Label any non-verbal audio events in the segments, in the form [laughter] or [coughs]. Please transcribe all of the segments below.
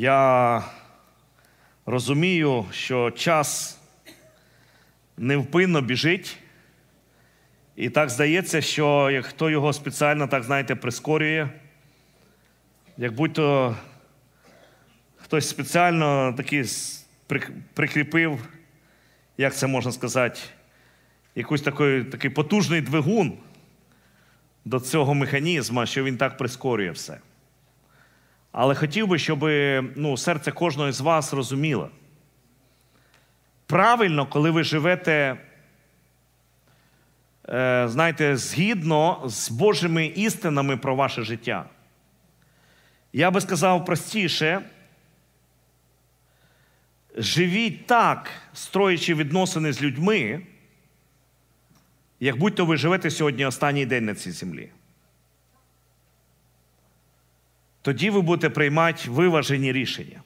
Я розумію, що час невпинно біжить, і так здається, що хто його спеціально, так знаєте, прискорює, як будь-то хтось спеціально такий прикріпив, як це можна сказати, якийсь такий, такий потужний двигун до цього механізму, що він так прискорює все. Але хотів би, щоб ну, серце кожного з вас розуміло. Правильно, коли ви живете, е, знаєте, згідно з Божими істинами про ваше життя. Я би сказав простіше. Живіть так, строячи відносини з людьми, як будь-то ви живете сьогодні останній день на цій землі тоді ви будете приймати виважені рішення.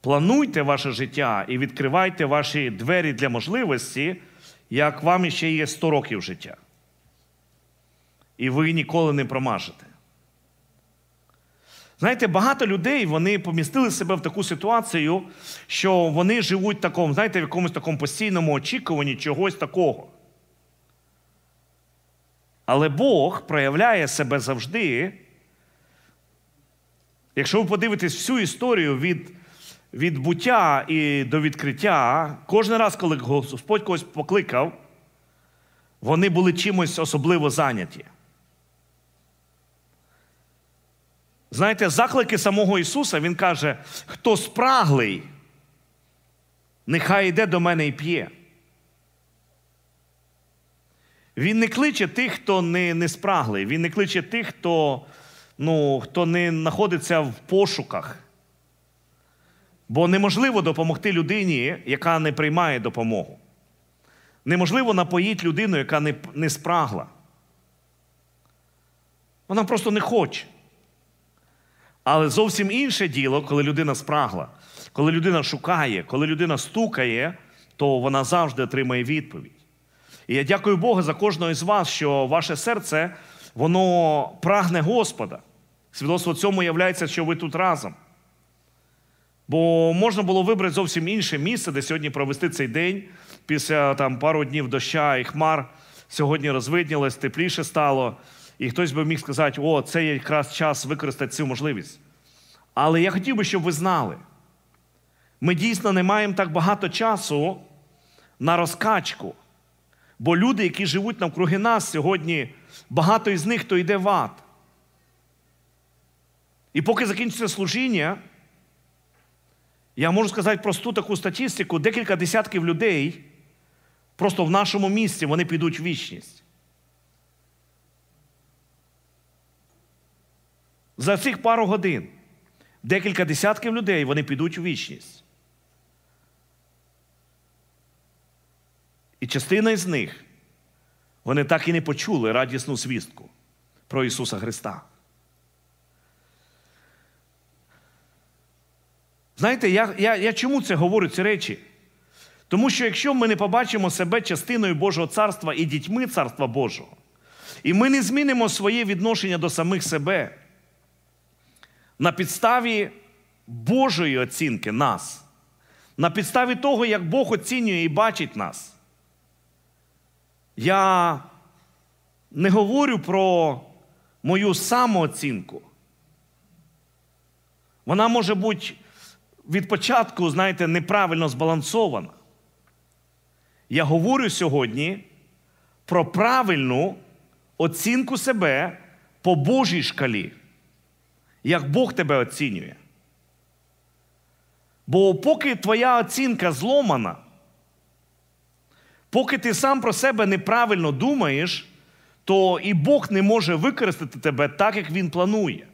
Плануйте ваше життя і відкривайте ваші двері для можливості, як вам ще є 100 років життя. І ви ніколи не промажете. Знаєте, багато людей вони помістили себе в таку ситуацію, що вони живуть в такому, знаєте, в якомусь такому постійному очікуванні чогось такого. Але Бог проявляє себе завжди. Якщо ви подивитесь всю історію від від буття і до відкриття, кожен раз, коли Господь когось покликав, вони були чимось особливо зайняті. Знаєте, заклики самого Ісуса, Він каже, хто спраглий, нехай йде до мене і п'є. Він не кличе тих, хто не не спраглий. Він не кличе тих, хто ну, хто не знаходиться в пошуках. Бо неможливо допомогти людині, яка не приймає допомогу. Неможливо напоїти людину, яка не, не спрагла. Вона просто не хоче. Але зовсім інше діло, коли людина спрагла, коли людина шукає, коли людина стукає, то вона завжди отримає відповідь. І я дякую Богу за кожного із вас, що ваше серце воно прагне Господа. Свідоцтво цьому являється, що ви тут разом. Бо можна було вибрати зовсім інше місце, де сьогодні провести цей день після там, пару днів доща і хмар. Сьогодні розвиднілось, тепліше стало. І хтось би міг сказати, о, це є якраз час використати цю можливість. Але я хотів би, щоб ви знали, ми дійсно не маємо так багато часу на розкачку, Бо люди, які живуть навкруги нас сьогодні, багато із них хто йде в ад. І поки закінчиться служіння, я можу сказати просту таку статистику: декілька десятків людей просто в нашому місці вони підуть в вічність. За цих пару годин декілька десятків людей вони підуть у вічність. І частина із них, вони так і не почули радісну свістку про Ісуса Христа. Знаєте, я, я, я чому це говорю ці речі? Тому що якщо ми не побачимо себе частиною Божого царства і дітьми царства Божого, і ми не змінимо своє відношення до самих себе на підставі Божої оцінки нас, на підставі того, як Бог оцінює і бачить нас. Я не говорю про мою самооцінку. Вона може бути від початку, знаєте, неправильно збалансована. Я говорю сьогодні про правильну оцінку себе по Божій шкалі, як Бог тебе оцінює. Бо поки твоя оцінка зломана, Поки ти сам про себе неправильно думаєш, то і Бог не може використати тебе так, як Він планує.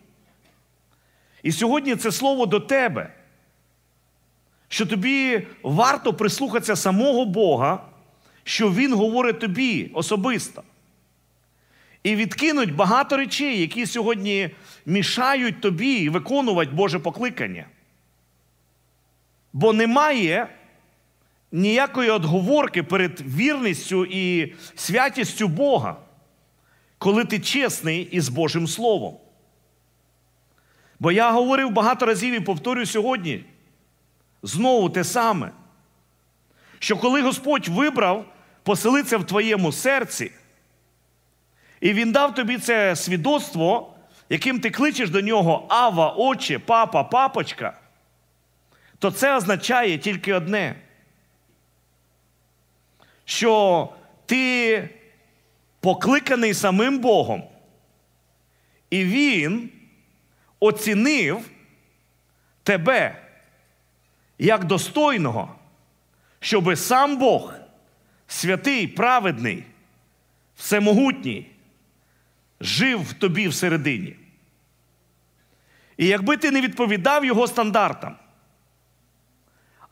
І сьогодні це слово до тебе, що тобі варто прислухатися самого Бога, що Він говорить тобі особисто. І відкинуть багато речей, які сьогодні мішають тобі виконувати Боже покликання. Бо немає ніякої отговорки перед вірністю і святістю Бога, коли ти чесний із Божим Словом. Бо я говорив багато разів і повторю сьогодні знову те саме, що коли Господь вибрав поселитися в твоєму серці, і Він дав тобі це свідоцтво, яким ти кличеш до нього Ава, Отче, Папа, Папочка, то це означає тільки одне що ти покликаний самим Богом. І Він оцінив тебе як достойного, щоби сам Бог, святий, праведний, всемогутній, жив в тобі всередині. І якби ти не відповідав його стандартам,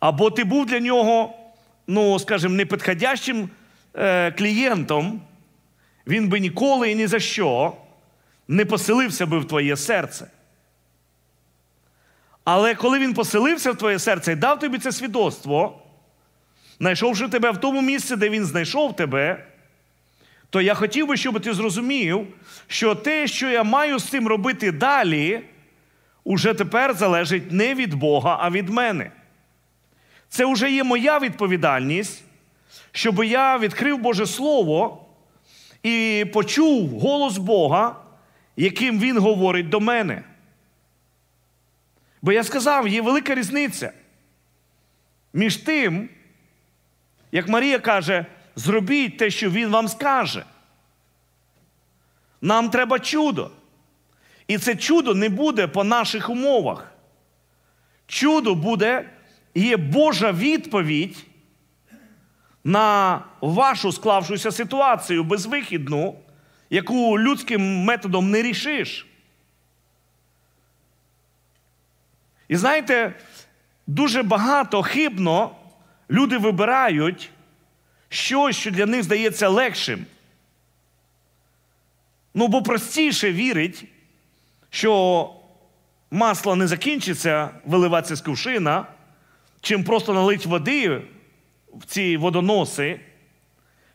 або ти був для нього ну, скажімо, непідходящим е, клієнтом, він би ніколи і ні за що не поселився би в твоє серце. Але коли він поселився в твоє серце і дав тобі це свідоцтво, знайшовши тебе в тому місці, де він знайшов тебе, то я хотів би, щоб ти зрозумів, що те, що я маю з цим робити далі, уже тепер залежить не від Бога, а від мене. Це вже є моя відповідальність, щоб я відкрив Боже Слово і почув голос Бога, яким Він говорить до мене. Бо я сказав, є велика різниця між тим, як Марія каже, зробіть те, що Він вам скаже. Нам треба чудо. І це чудо не буде по наших умовах. Чудо буде є Божа відповідь на вашу склавшуся ситуацію безвихідну, яку людським методом не рішиш. І знаєте, дуже багато хибно люди вибирають щось, що для них здається легшим. Ну, бо простіше вірить, що масло не закінчиться, виливатися з кувшина, чим просто налить води в ці водоноси,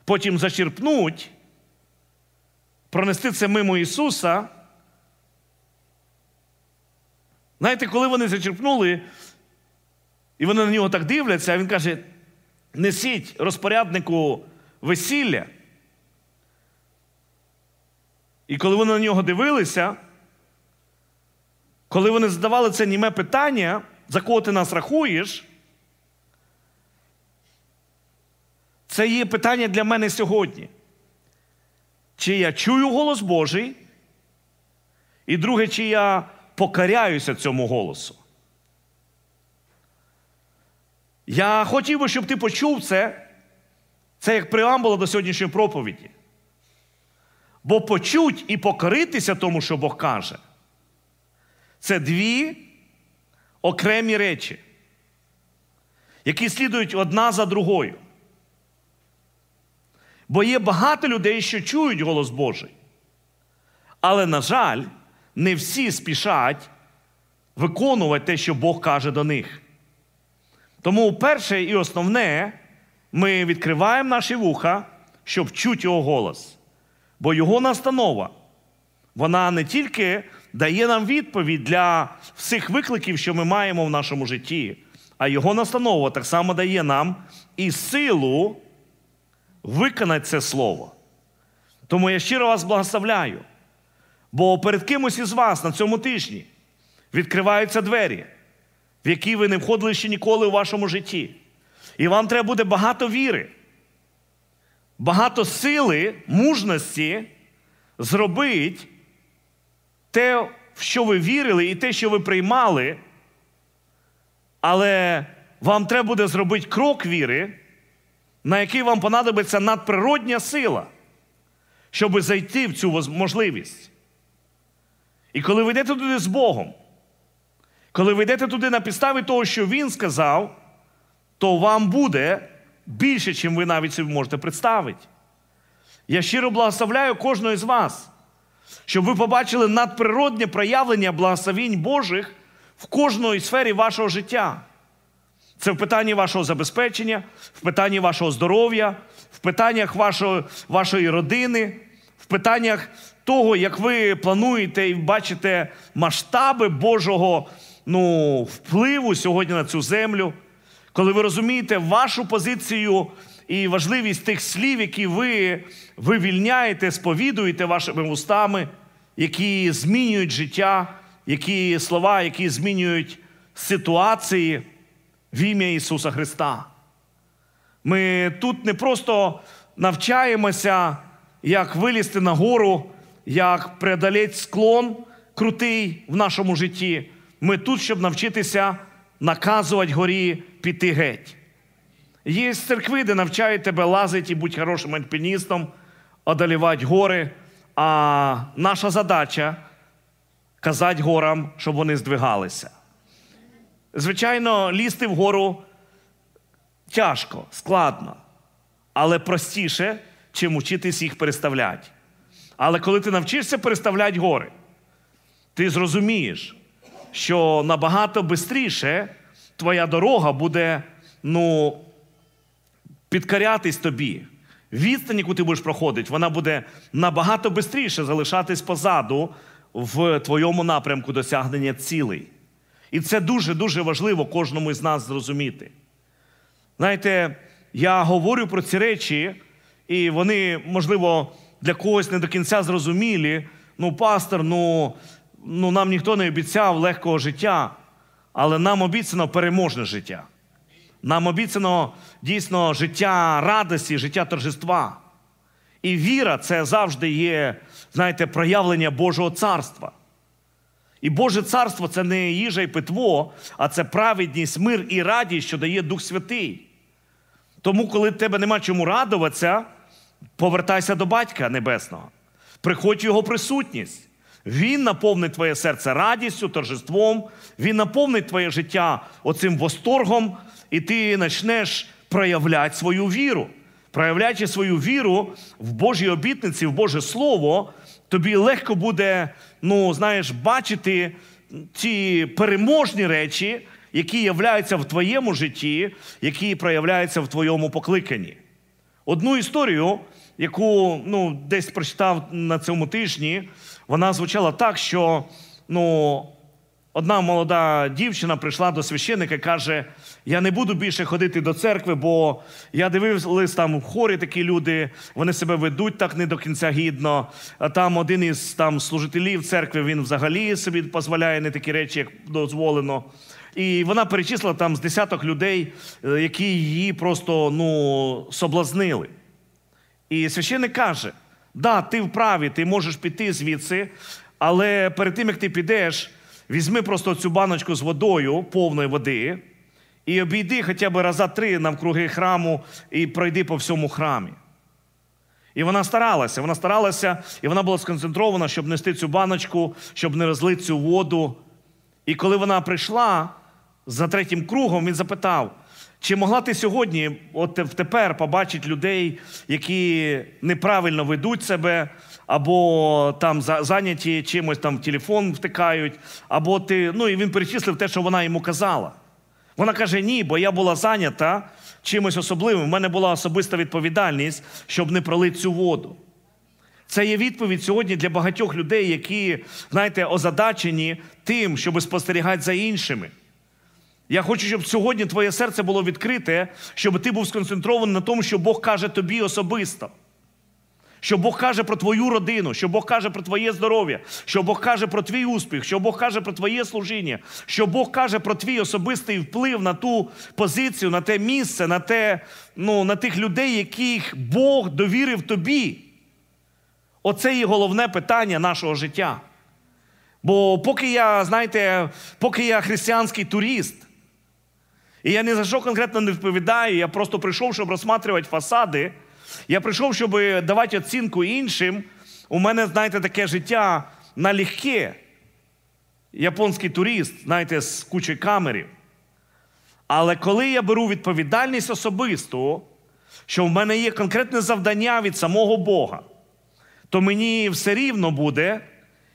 потім зачерпнуть, пронести це мимо Ісуса. Знаєте, коли вони зачерпнули, і вони на нього так дивляться, а він каже: несіть розпоряднику весілля. І коли вони на нього дивилися, коли вони задавали це німе питання, за кого ти нас рахуєш, Це є питання для мене сьогодні. Чи я чую голос Божий? І друге, чи я покаряюся цьому голосу? Я хотів би, щоб ти почув це. Це як преамбула до сьогоднішньої проповіді. Бо почуть і покоритися тому, що Бог каже, це дві окремі речі, які слідують одна за другою. Бо є багато людей, що чують голос Божий. Але, на жаль, не всі спішать виконувати те, що Бог каже до них. Тому перше і основне, ми відкриваємо наші вуха, щоб чути його голос. Бо його настанова, вона не тільки дає нам відповідь для всіх викликів, що ми маємо в нашому житті, а його настанова так само дає нам і силу виконати це слово. Тому я щиро вас благословляю. Бо перед кимось із вас на цьому тижні відкриваються двері, в які ви не входили ще ніколи у вашому житті. І вам треба буде багато віри, багато сили, мужності зробити те, в що ви вірили, і те, що ви приймали. Але вам треба буде зробити крок віри, на який вам понадобиться надприродня сила, щоб зайти в цю можливість. І коли ви йдете туди з Богом, коли ви йдете туди на підставі того, що Він сказав, то вам буде більше, чим ви навіть собі можете представити. Я щиро благословляю кожного з вас, щоб ви побачили надприродне проявлення благословінь Божих в кожної сфері вашого життя. Це в питанні вашого забезпечення, в питанні вашого здоров'я, в питаннях вашої, вашої родини, в питаннях того, як ви плануєте і бачите масштаби Божого ну, впливу сьогодні на цю землю, коли ви розумієте вашу позицію і важливість тих слів, які ви вивільняєте, сповідуєте вашими устами, які змінюють життя, які слова, які змінюють ситуації в ім'я Ісуса Христа. Ми тут не просто навчаємося, як вилізти на гору, як преодолеть склон крутий в нашому житті. Ми тут, щоб навчитися наказувати горі піти геть. Є церкви, де навчають тебе лазити і бути хорошим альпіністом, одолівати гори. А наша задача казати горам, щоб вони здвигалися. Звичайно, лізти вгору тяжко, складно, але простіше, чим учитись їх переставляти. Але коли ти навчишся переставляти гори, ти зрозумієш, що набагато швидше твоя дорога буде ну, підкорятись тобі. Відстань, яку ти будеш проходити, вона буде набагато швидше залишатись позаду в твоєму напрямку досягнення цілей. І це дуже-дуже важливо кожному із нас зрозуміти. Знаєте, я говорю про ці речі, і вони, можливо, для когось не до кінця зрозумілі. Ну, пастор, ну, ну нам ніхто не обіцяв легкого життя, але нам обіцяно переможне життя. Нам обіцяно дійсно життя радості, життя торжества. І віра це завжди є, знаєте, проявлення Божого царства. І Боже царство це не їжа і питво, а це праведність, мир і радість, що дає Дух Святий. Тому, коли тебе нема чому радуватися, повертайся до Батька Небесного, приходь в Його присутність. Він наповнить твоє серце радістю, торжеством, Він наповнить твоє життя оцим восторгом, і ти почнеш проявляти свою віру. Проявляючи свою віру в Божі обітниці, в Боже Слово, тобі легко буде ну, знаєш, бачити ті переможні речі, які являються в твоєму житті, які проявляються в твоєму покликанні. Одну історію, яку ну, десь прочитав на цьому тижні, вона звучала так, що ну, Одна молода дівчина прийшла до священика і каже: Я не буду більше ходити до церкви, бо я дивився там в хорі такі люди, вони себе ведуть так не до кінця гідно. А там один із там служителів церкви він взагалі собі дозволяє не такі речі, як дозволено. І вона перечислила там з десяток людей, е, які її просто ну, соблазнили. І священик каже: Да, ти вправі, ти можеш піти звідси, але перед тим як ти підеш. Візьми просто цю баночку з водою, повної води, і обійди хоча б раза три навкруги храму і пройди по всьому храмі. І вона старалася, вона старалася, і вона була сконцентрована, щоб нести цю баночку, щоб не розлити цю воду. І коли вона прийшла за третім кругом, він запитав, чи могла ти сьогодні, от тепер, побачити людей, які неправильно ведуть себе, або там зайняті чимось там в телефон втикають, або ти. Ну і він перечислив те, що вона йому казала. Вона каже: ні, бо я була зайнята чимось особливим. У мене була особиста відповідальність, щоб не пролити цю воду. Це є відповідь сьогодні для багатьох людей, які, знаєте, озадачені тим, щоб спостерігати за іншими. Я хочу, щоб сьогодні твоє серце було відкрите, щоб ти був сконцентрований на тому, що Бог каже тобі особисто що Бог каже про твою родину, що Бог каже про твоє здоров'я, що Бог каже про твій успіх, що Бог каже про твоє служіння, що Бог каже про твій особистий вплив на ту позицію, на те місце, на те, ну, на тих людей, яких Бог довірив тобі. Оце і головне питання нашого життя. Бо поки я, знаєте, поки я християнський турист, і я ні за що конкретно не відповідаю, я просто прийшов, щоб розсматривати фасади. Я прийшов, щоб давати оцінку іншим. У мене, знаєте, таке життя налегке. Японський турист, знаєте, з кучі камерів. Але коли я беру відповідальність особисту, що в мене є конкретне завдання від самого Бога, то мені все рівно буде,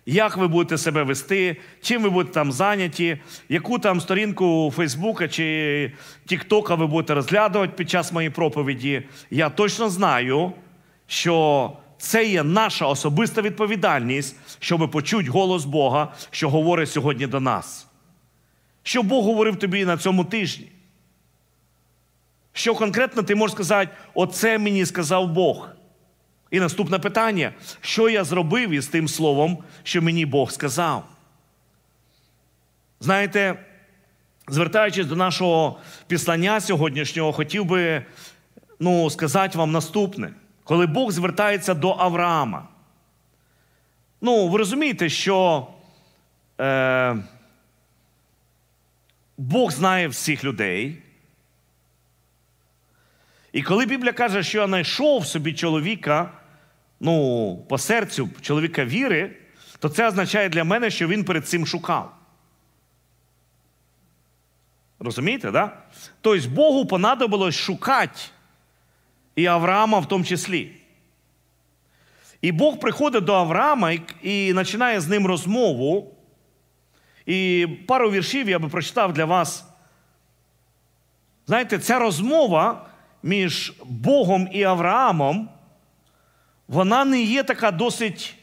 як ви будете себе вести, чим ви будете там зайняті, яку там сторінку Фейсбука чи Тіктока ви будете розглядувати під час моєї проповіді. Я точно знаю, що це є наша особиста відповідальність, щоб почути голос Бога, що говорить сьогодні до нас. Що Бог говорив тобі на цьому тижні? Що конкретно ти можеш сказати, оце мені сказав Бог. І наступне питання: що я зробив із тим словом, що мені Бог сказав? Знаєте, звертаючись до нашого післання сьогоднішнього, хотів би ну, сказати вам наступне: коли Бог звертається до Авраама. Ну, ви розумієте, що е, Бог знає всіх людей. І коли Біблія каже, що я знайшов собі чоловіка ну, по серцю чоловіка віри, то це означає для мене, що він перед цим шукав. Розумієте, да? Тобто Богу понадобилось шукати і Авраама в тому числі. І Бог приходить до Авраама і, і починає з ним розмову. І пару віршів я би прочитав для вас. Знаєте, ця розмова між Богом і Авраамом вона не є така досить,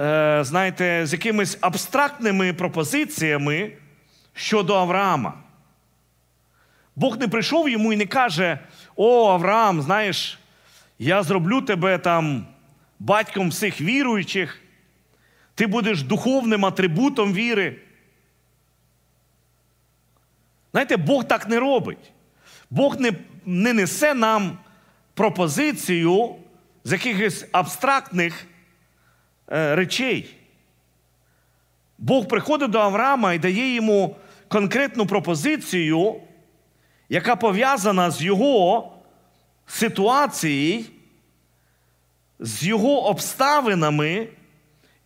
е, знаєте, з якимись абстрактними пропозиціями щодо Авраама. Бог не прийшов йому і не каже: О, Авраам, знаєш, я зроблю тебе там батьком всіх віруючих, ти будеш духовним атрибутом віри. Знаєте, Бог так не робить. Бог не не несе нам пропозицію з якихось абстрактних е, речей. Бог приходить до Авраама і дає йому конкретну пропозицію, яка пов'язана з його ситуацією, з його обставинами.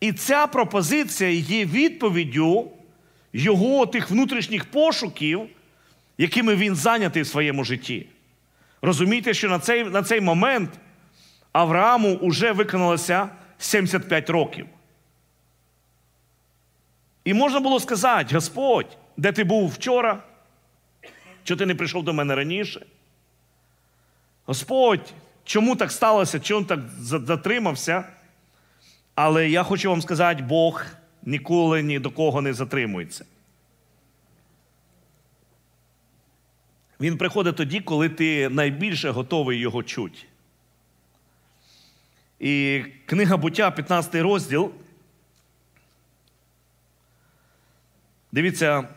І ця пропозиція є відповіддю його тих внутрішніх пошуків, якими він зайнятий в своєму житті. Розумієте, що на цей, на цей момент. Аврааму уже виконалося 75 років. І можна було сказати: Господь, де ти був вчора? Чого ти не прийшов до мене раніше? Господь, чому так сталося, чому так затримався? Але я хочу вам сказати, Бог ніколи ні до кого не затримується. Він приходить тоді, коли ти найбільше готовий його чути. І книга буття, 15 розділ. Дивіться,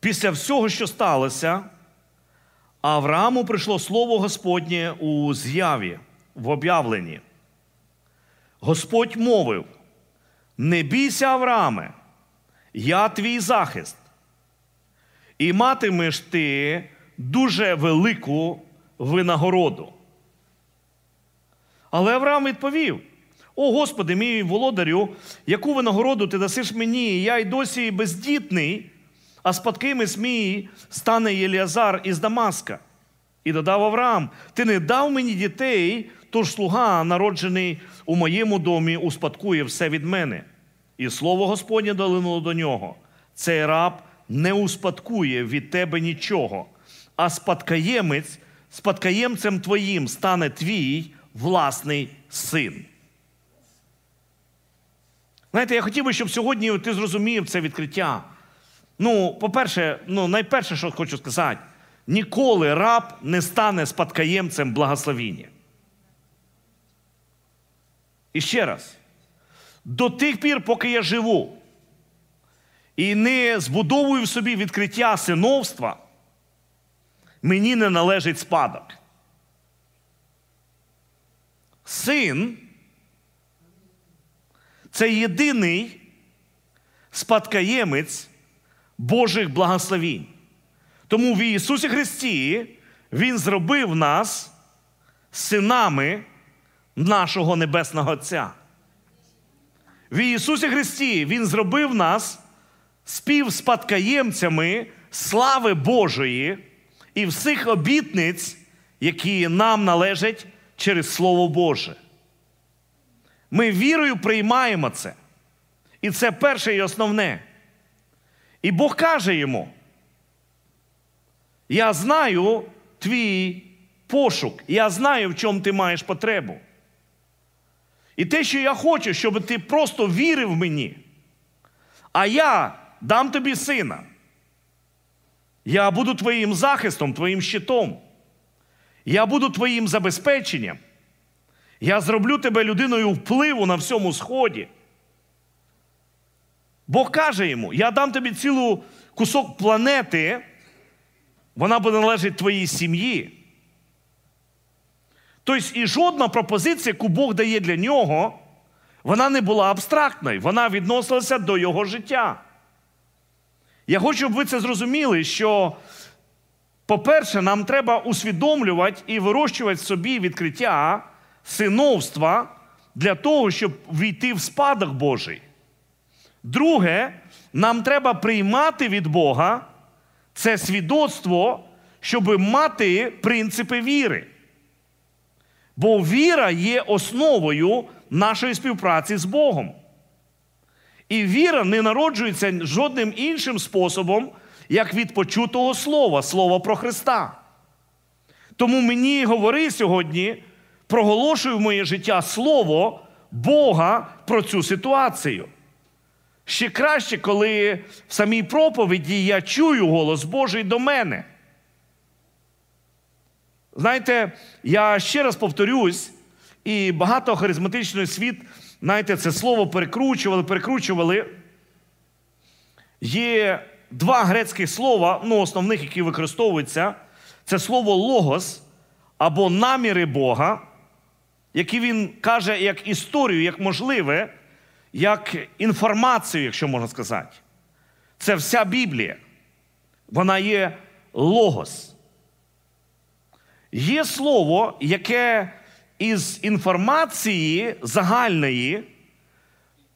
після всього, що сталося, Аврааму прийшло слово Господнє у з'яві, в об'явленні. Господь мовив: не бійся, Аврааме, я твій захист, і матимеш ти дуже велику винагороду. Але Авраам відповів: О Господи, мій володарю, яку винагороду ти дасиш мені, я й досі бездітний, а спадкими мій стане Єліазар із Дамаска. І додав Авраам: Ти не дав мені дітей, тож слуга, народжений у моєму домі, успадкує все від мене. І слово Господнє долинуло до нього. Цей раб не успадкує від тебе нічого, а спадкаємець спадкоємцем твоїм стане твій власний син. Знаєте, я хотів би, щоб сьогодні ти зрозумів це відкриття. Ну, по-перше, ну, найперше, що хочу сказати, ніколи раб не стане спадкоємцем благословіння. І ще раз, до тих пір, поки я живу, і не збудовую в собі відкриття синовства, мені не належить спадок. Син це єдиний спадкоємець Божих благословінь. Тому в Ісусі Христі Він зробив нас синами нашого Небесного Отця. В Ісусі Христі Він зробив нас співспадкоємцями слави Божої і всіх обітниць, які нам належать через Слово Боже. Ми вірою приймаємо це. І це перше і основне. І Бог каже йому: Я знаю твій пошук, я знаю, в чому ти маєш потребу. І те, що я хочу, щоб ти просто вірив мені, а я дам тобі сина. Я буду твоїм захистом, твоїм щитом. Я буду твоїм забезпеченням. Я зроблю тебе людиною впливу на всьому сході. Бог каже йому: я дам тобі цілу кусок планети, вона буде належить твоїй сім'ї. Тобто, і жодна пропозиція, яку Бог дає для нього, вона не була абстрактною, вона відносилася до його життя. Я хочу, щоб ви це зрозуміли, що по-перше, нам треба усвідомлювати і вирощувати в собі відкриття синовства для того, щоб війти в спадок Божий. Друге, нам треба приймати від Бога це свідоцтво, щоб мати принципи віри. Бо віра є основою нашої співпраці з Богом. І віра не народжується жодним іншим способом, як від почутого слова, слова про Христа. Тому мені говори сьогодні, проголошуй в моє життя слово Бога про цю ситуацію. Ще краще, коли в самій проповіді я чую голос Божий до мене. Знаєте, я ще раз повторюсь, і багато харизматичний світ, знаєте, це слово перекручували, перекручували. Є два грецьких слова, ну, основних, які використовуються, це слово логос або наміри Бога, які він каже як історію, як можливе, як інформацію, якщо можна сказати. Це вся Біблія. Вона є логос. Є слово, яке із інформації загальної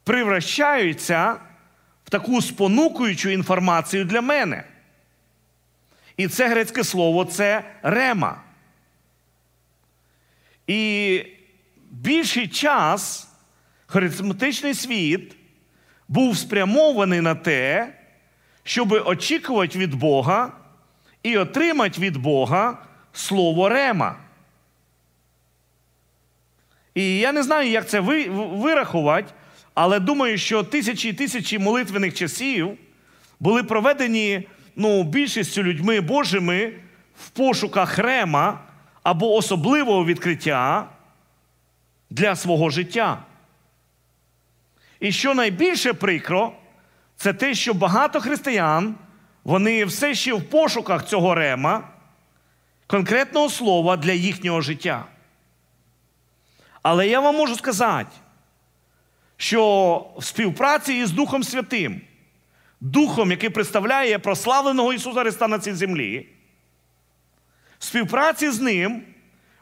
привращаються таку спонукуючу інформацію для мене. І це грецьке слово це рема. І більший час харизматичний світ був спрямований на те, щоб очікувати від Бога і отримати від Бога слово рема. І я не знаю, як це вирахувати, але думаю, що тисячі і тисячі молитвених часів були проведені ну, більшістю людьми Божими в пошуках рема або особливого відкриття для свого життя. І що найбільше прикро, це те, що багато християн вони все ще в пошуках цього рема, конкретного слова для їхнього життя. Але я вам можу сказати що в співпраці із Духом Святим, Духом, який представляє прославленого Ісуса Христа на цій землі, в співпраці з Ним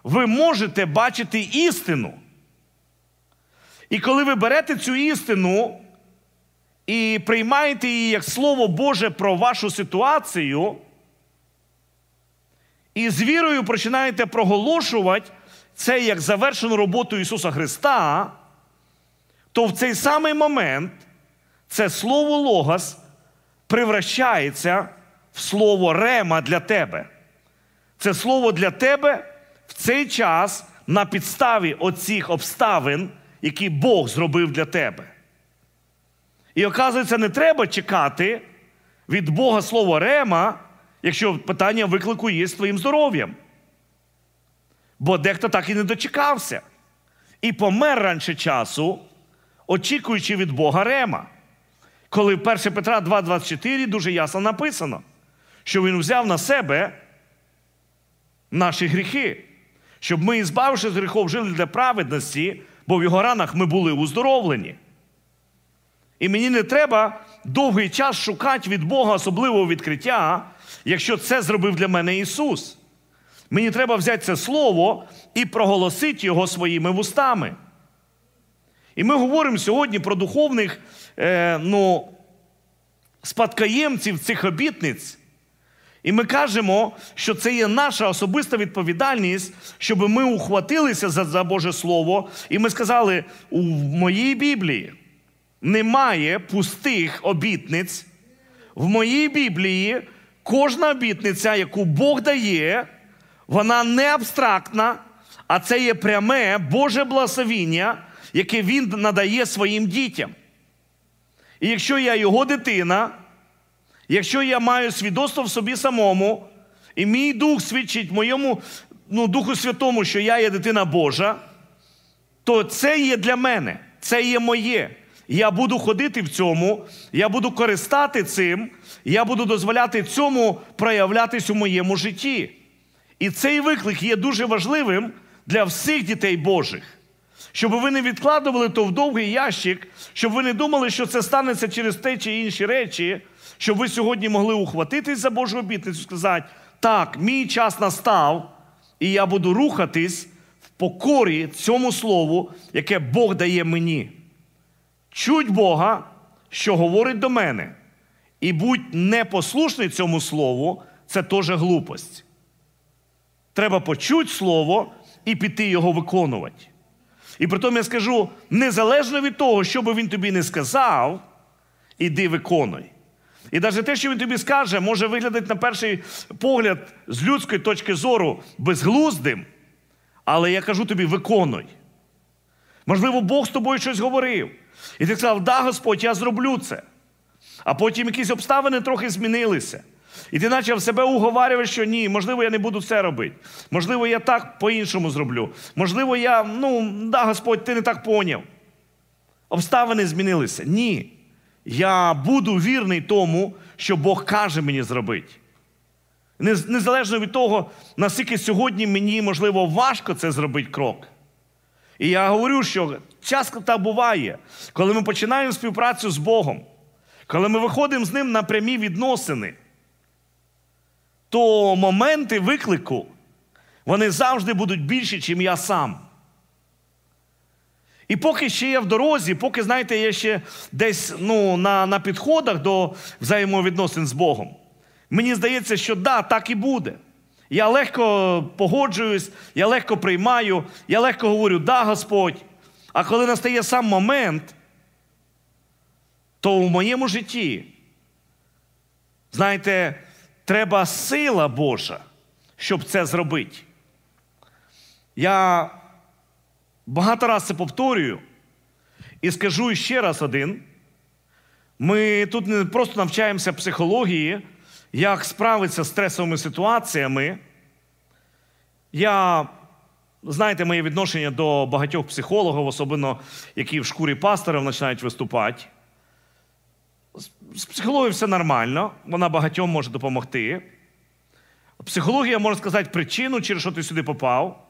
ви можете бачити істину. І коли ви берете цю істину і приймаєте її як Слово Боже про вашу ситуацію, і з вірою починаєте проголошувати це як завершену роботу Ісуса Христа то в цей самий момент це слово логос превращається в слово рема для тебе. Це слово для тебе в цей час на підставі оцих обставин, які Бог зробив для тебе. І оказується, не треба чекати від Бога слово рема, якщо питання виклику є з твоїм здоров'ям. Бо дехто так і не дочекався. І помер раніше часу, очікуючи від Бога Рема. Коли в 1 Петра 2,24 дуже ясно написано, що Він взяв на себе наші гріхи, щоб ми, збавившись з гріхов, жили для праведності, бо в його ранах ми були уздоровлені. І мені не треба довгий час шукати від Бога особливого відкриття, якщо це зробив для мене Ісус. Мені треба взяти це Слово і проголосити його своїми вустами. І ми говоримо сьогодні про духовних е, ну, спадкоємців цих обітниць. І ми кажемо, що це є наша особиста відповідальність, щоб ми ухватилися за, за Боже Слово, і ми сказали: у моїй Біблії немає пустих обітниць. В моїй Біблії кожна обітниця, яку Бог дає, вона не абстрактна, а це є пряме Боже благословіння яке він надає своїм дітям. І якщо я його дитина, якщо я маю свідоцтво в собі самому, і мій дух свідчить моєму ну, Духу Святому, що я є дитина Божа, то це є для мене, це є моє. Я буду ходити в цьому, я буду користати цим, я буду дозволяти цьому проявлятись у моєму житті. І цей виклик є дуже важливим для всіх дітей Божих щоб ви не відкладували то в довгий ящик, щоб ви не думали, що це станеться через те чи інші речі, щоб ви сьогодні могли ухватитись за Божу обітницю і сказати, так, мій час настав, і я буду рухатись в покорі цьому слову, яке Бог дає мені. Чуть Бога, що говорить до мене, і будь непослушний цьому слову, це теж глупость. Треба почути слово і піти його виконувати. І при тому я скажу: незалежно від того, що би він тобі не сказав, іди виконуй. І навіть те, що він тобі скаже, може виглядати на перший погляд з людської точки зору безглуздим, але я кажу тобі, виконуй. Можливо, Бог з тобою щось говорив. І ти сказав, да, Господь, я зроблю це. А потім якісь обставини трохи змінилися. І ти почав себе уговарювати, що ні, можливо, я не буду це робити. Можливо, я так по-іншому зроблю. Можливо, я, ну, да, Господь, ти не так поняв. Обставини змінилися. Ні. Я буду вірний тому, що Бог каже мені зробити. Незалежно від того, наскільки сьогодні мені, можливо, важко це зробити крок. І я говорю, що часто та буває, коли ми починаємо співпрацю з Богом, коли ми виходимо з Ним на прямі відносини, то моменти виклику, вони завжди будуть більші, ніж я сам. І поки ще я в дорозі, поки, знаєте, я ще десь ну, на на підходах до взаємовідносин з Богом, мені здається, що да, так і буде. Я легко погоджуюсь, я легко приймаю, я легко говорю да, Господь. А коли настає сам момент, то в моєму житті, знаєте, Треба сила Божа, щоб це зробити. Я багато раз це повторюю і скажу ще раз один. Ми тут не просто навчаємося психології, як справитися з стресовими ситуаціями. Я, знаєте, моє відношення до багатьох психологів, особливо які в шкурі пасторів починають виступати з психологією все нормально, вона багатьом може допомогти. Психологія може сказати причину, через що ти сюди попав.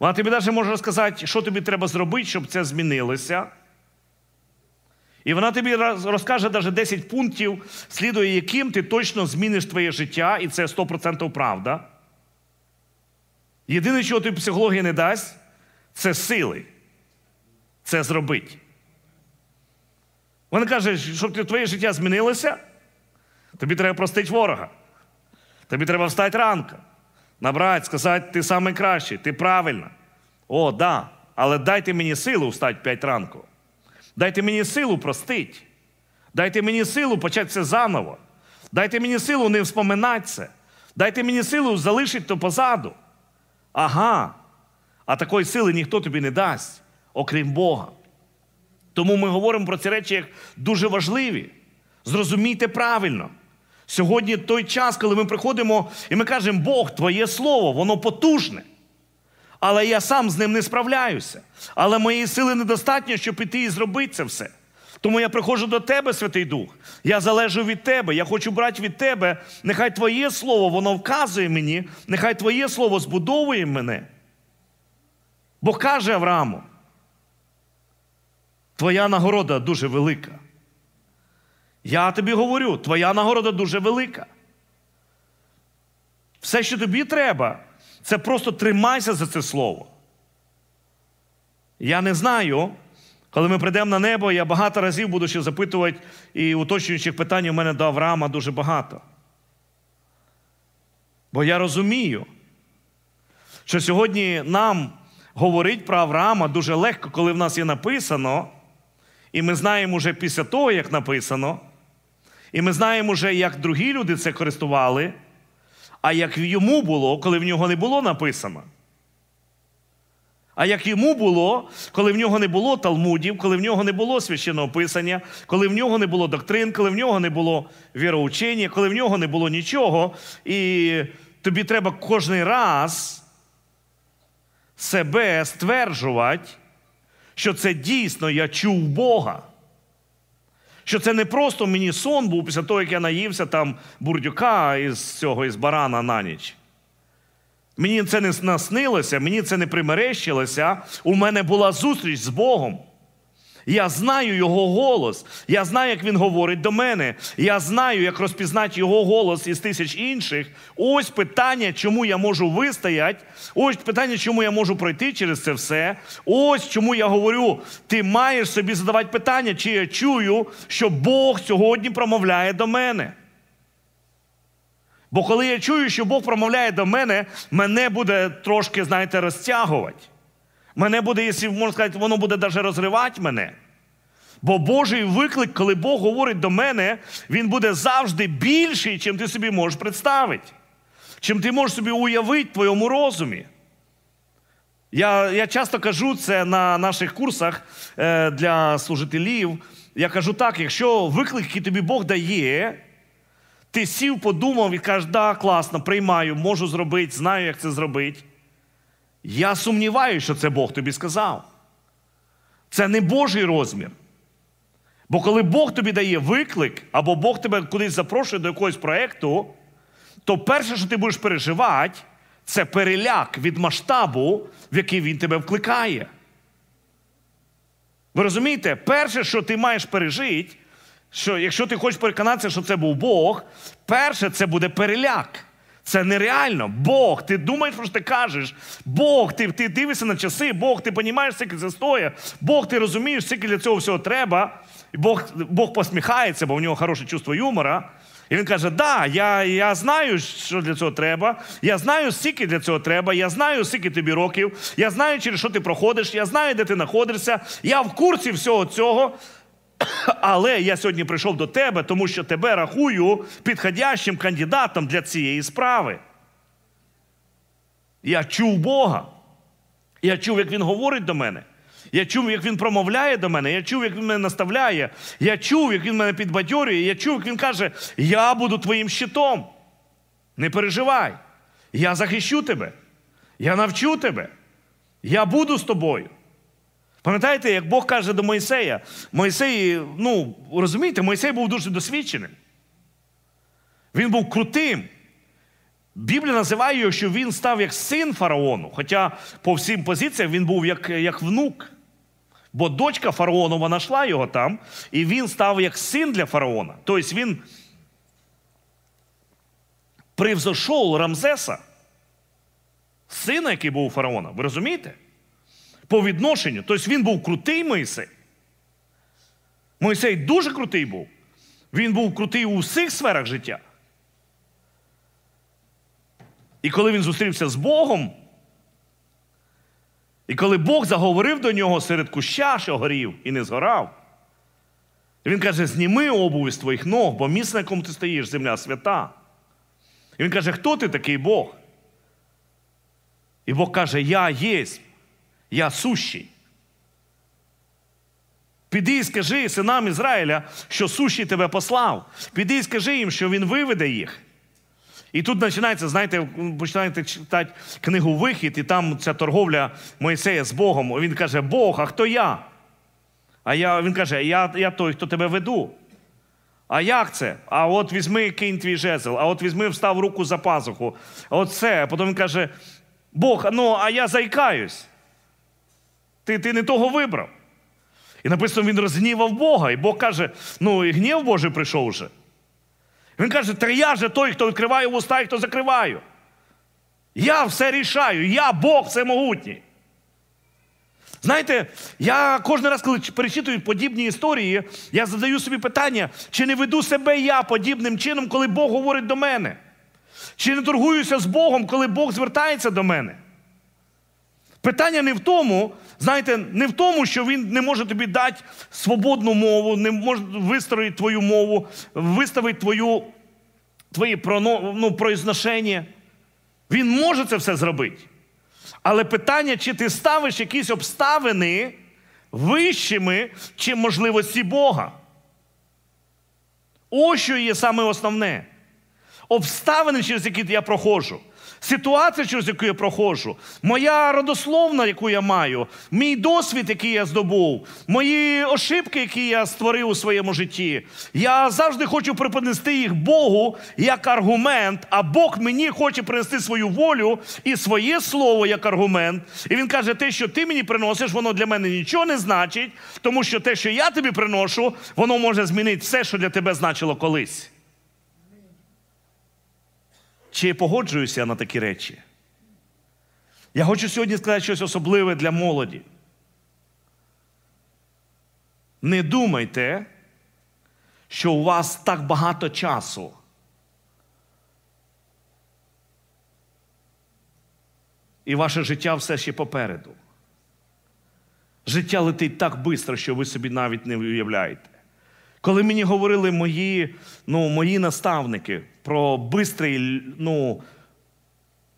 Вона тобі навіть може розказати, що тобі треба зробити, щоб це змінилося. І вона тобі розкаже навіть 10 пунктів, слідує яким ти точно зміниш твоє життя, і це 100% правда. Єдине, чого тобі психологія не дасть, це сили. Це зробить. Вона каже, щоб твоє життя змінилося, тобі треба простити ворога. Тобі треба встати ранка, набрати, сказати, ти найкращий, ти правильна. О, да, але дайте мені силу встати в 5 ранку. Дайте мені силу простити. Дайте мені силу почати це заново. Дайте мені силу не вспоминати це. Дайте мені силу залишити то позаду. Ага. А такої сили ніхто тобі не дасть, окрім Бога. Тому ми говоримо про ці речі як дуже важливі. Зрозумійте правильно. Сьогодні той час, коли ми приходимо і ми кажемо, Бог, твоє слово, воно потужне. Але я сам з ним не справляюся. Але моєї сили недостатньо, щоб піти і зробити це все. Тому я приходжу до тебе, Святий Дух. Я залежу від тебе. Я хочу брати від тебе. Нехай Твоє Слово, воно вказує мені, нехай Твоє Слово збудовує мене. Бог каже Аврааму: твоя нагорода дуже велика. Я тобі говорю, твоя нагорода дуже велика. Все, що тобі треба, це просто тримайся за це слово. Я не знаю, коли ми прийдемо на небо, я багато разів буду ще запитувати і уточнюючих питань у мене до Авраама дуже багато. Бо я розумію, що сьогодні нам говорить про Авраама дуже легко, коли в нас є написано. І ми знаємо вже після того, як написано, і ми знаємо вже, як другі люди це користували, а як йому було, коли в нього не було написано. А як йому було, коли в нього не було талмудів, коли в нього не було священного писання, коли в нього не було доктрин, коли в нього не було віроучення, коли в нього не було нічого, і тобі треба кожен раз себе стверджувати що це дійсно я чув Бога. Що це не просто мені сон був після того, як я наївся там бурдюка із цього із барана на ніч. Мені це не наснилося, мені це не примерещилося. У мене була зустріч з Богом. Я знаю його голос. Я знаю, як він говорить до мене. Я знаю, як розпізнати його голос із тисяч інших. Ось питання, чому я можу вистояти. Ось питання, чому я можу пройти через це все. Ось чому я говорю: ти маєш собі задавати питання, чи я чую, що Бог сьогодні промовляє до мене. Бо коли я чую, що Бог промовляє до мене, мене буде трошки, знаєте, розтягувати. Мене буде, якщо можна сказати, воно буде навіть розривати мене. Бо Божий виклик, коли Бог говорить до мене, він буде завжди більший, чим ти собі можеш представити, чим ти можеш собі уявити в твоєму розумі. Я я часто кажу це на наших курсах е, для служителів. Я кажу так: якщо виклик, який тобі Бог дає, ти сів, подумав і кажеш, да, класно, приймаю, можу зробити, знаю, як це зробити. Я сумніваюся, що це Бог тобі сказав. Це не Божий розмір. Бо коли Бог тобі дає виклик, або Бог тебе кудись запрошує до якогось проєкту, то перше, що ти будеш переживати, це переляк від масштабу, в який він тебе вкликає. Ви розумієте, перше, що ти маєш пережити, що якщо ти хочеш переконатися, що це був Бог, перше це буде переляк. Це нереально. Бог, ти думаєш, що ти кажеш. Бог, ти ти дивишся на часи, Бог, ти розумієш, скільки це стоїть, Бог, ти розумієш, скільки для цього всього треба. І Бог Бог посміхається, бо в нього хороше чувство юмора. І він каже: Да, я я знаю, що для цього треба. Я знаю, скільки для цього треба, я знаю, скільки тобі років, я знаю, через що ти проходиш, я знаю, де ти знаходишся, я в курсі всього цього. Але я сьогодні прийшов до тебе, тому що тебе рахую підходящим кандидатом для цієї справи. Я чув Бога. Я чув, як Він говорить до мене. Я чув, як він промовляє до мене, я чув, як він мене наставляє, я чув, як він мене підбадьорює, я чув, як він каже, я буду твоїм щитом. Не переживай. Я захищу тебе, я навчу тебе, я буду з тобою. Пам'ятаєте, як Бог каже до Моїсея, Моїсей, ну розумієте, Моїсей був дуже досвідченим. Він був крутим. Біблія називає його, що він став як син фараону, хоча по всім позиціям він був як як внук. Бо дочка фараону, вона йшла його там, і він став як син для фараона. Тобто він превзошов Рамзеса, сина, який був у фараона. Ви розумієте? по відношенню. Тобто він був крутий Мойсей. Мойсей дуже крутий був. Він був крутий у всіх сферах життя. І коли він зустрівся з Богом, і коли Бог заговорив до нього серед куща, що горів і не згорав, він каже: зніми обуви з твоїх ног, бо місце, на якому ти стоїш, земля свята. І він каже, хто ти такий Бог? І Бог каже, я єсть я сущий. Піди і скажи синам Ізраїля, що сущий тебе послав. Піди і скажи їм, що він виведе їх. І тут починається, знаєте, починаєте читати книгу Вихід, і там ця торговля Моїсея з Богом. Він каже, Бог, а хто я? А я, він каже, я я той, хто тебе веду. А як це? А от візьми кинь твій жезл, а от візьми встав руку за пазуху. А от це. А потім він каже, Бог, ну а я зайкаюсь. Ти ти не того вибрав. І написано, він розгнівав Бога. І Бог каже: ну і гнів Божий прийшов вже. Він каже, та я же той, хто відкриває вуста і хто закриваю. Я все рішаю, я Бог всемогутній. Знаєте, я кожен раз, коли перечитую подібні історії, я задаю собі питання, чи не веду себе я подібним чином, коли Бог говорить до мене? Чи не торгуюся з Богом, коли Бог звертається до мене? Питання не в тому, знаєте, не в тому, що він не може тобі дати свободну мову, не може вистроїти твою мову, виставити твою, твої ну, произношення. Він може це все зробити. Але питання, чи ти ставиш якісь обставини вищими, чим можливості Бога. Ось що є саме основне. Обставини, через які я проходжу ситуація, через яку я проходжу, моя родословна, яку я маю, мій досвід, який я здобув, мої ошибки, які я створив у своєму житті. Я завжди хочу приподнести їх Богу як аргумент, а Бог мені хоче принести свою волю і своє слово як аргумент. І він каже, те, що ти мені приносиш, воно для мене нічого не значить, тому що те, що я тобі приношу, воно може змінити все, що для тебе значило колись. Чи погоджуюся я на такі речі? Я хочу сьогодні сказати щось особливе для молоді. Не думайте, що у вас так багато часу. І ваше життя все ще попереду. Життя летить так швидко, що ви собі навіть не уявляєте. Коли мені говорили мої ну, мої наставники про бистрий ну,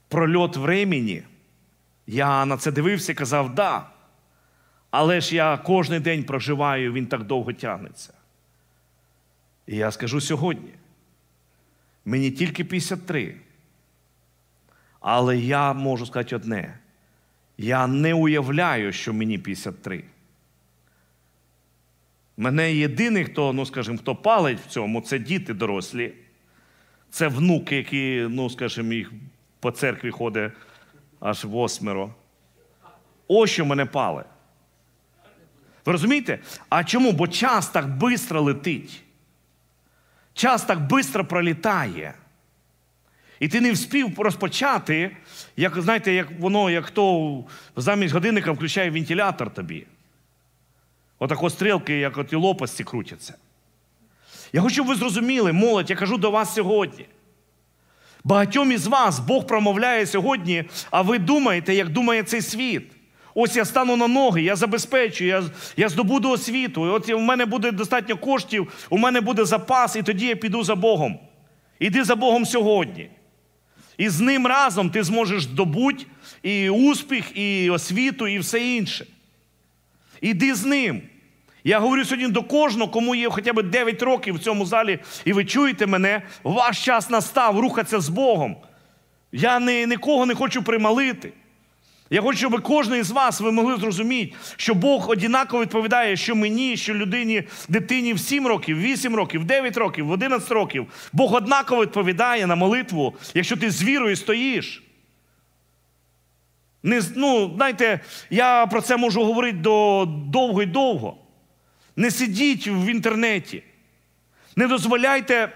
прольот времені, я на це дивився і казав, да. Але ж я кожен день проживаю, він так довго тягнеться. І я скажу сьогодні. Мені тільки 53. Але я можу сказати одне: я не уявляю, що мені 53. Мене єдиний, хто, ну скажімо, хто палить в цьому, це діти дорослі. Це внуки, які, ну скажімо, їх по церкві ходить аж восьмеро. Ось що мене пале. Ви розумієте? А чому? Бо час так швидко летить. Час так швидко пролітає. І ти не вспів розпочати, як знаєте, як воно, як хто замість годинника включає вентилятор тобі. Отако стрілки, як от і лопасті, крутяться. Я хочу, щоб ви зрозуміли, молодь, я кажу до вас сьогодні. Багатьом із вас Бог промовляє сьогодні, а ви думаєте, як думає цей світ. Ось я стану на ноги, я забезпечу, я я здобуду освіту. І От в мене буде достатньо коштів, у мене буде запас, і тоді я піду за Богом. Іди за Богом сьогодні. І з ним разом ти зможеш здобути і успіх, і освіту, і все інше. Іди з ним. Я говорю сьогодні до кожного, кому є хоча б 9 років в цьому залі, і ви чуєте мене, ваш час настав рухатися з Богом. Я ні, нікого не хочу прималити. Я хочу, щоб кожен із вас ви могли зрозуміти, що Бог однаково відповідає, що мені, що людині, дитині в 7 років, 8 років, 9 років, в 11 років. Бог однаково відповідає на молитву, якщо ти з вірою стоїш. Не, ну, Знаєте, я про це можу говорити до довго і довго. Не сидіть в інтернеті. Не дозволяйте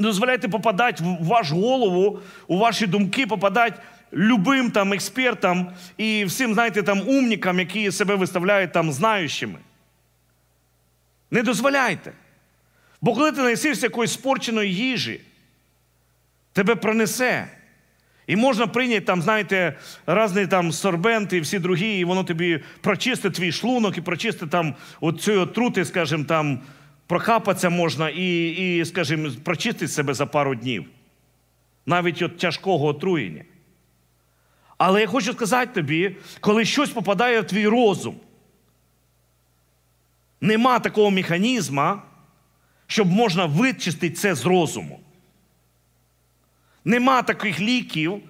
не дозволяйте попадати в вашу голову, у ваші думки, попадати любим там експертам і всім, знаєте, там умникам, які себе виставляють там знаючими. Не дозволяйте. Бо коли ти наїсишся якоїсь спорченої їжі, тебе пронесе. І можна прийняти там, знаєте, різні там сорбенти і всі другі, і воно тобі прочистить твій шлунок і прочистить там от цієї отрути, скажімо, там прокапатися можна і, і скажімо, прочистить себе за пару днів. Навіть від тяжкого отруєння. Але я хочу сказати тобі, коли щось попадає в твій розум, нема такого механізму, щоб можна вичистити це з розуму. Нема таких ліків,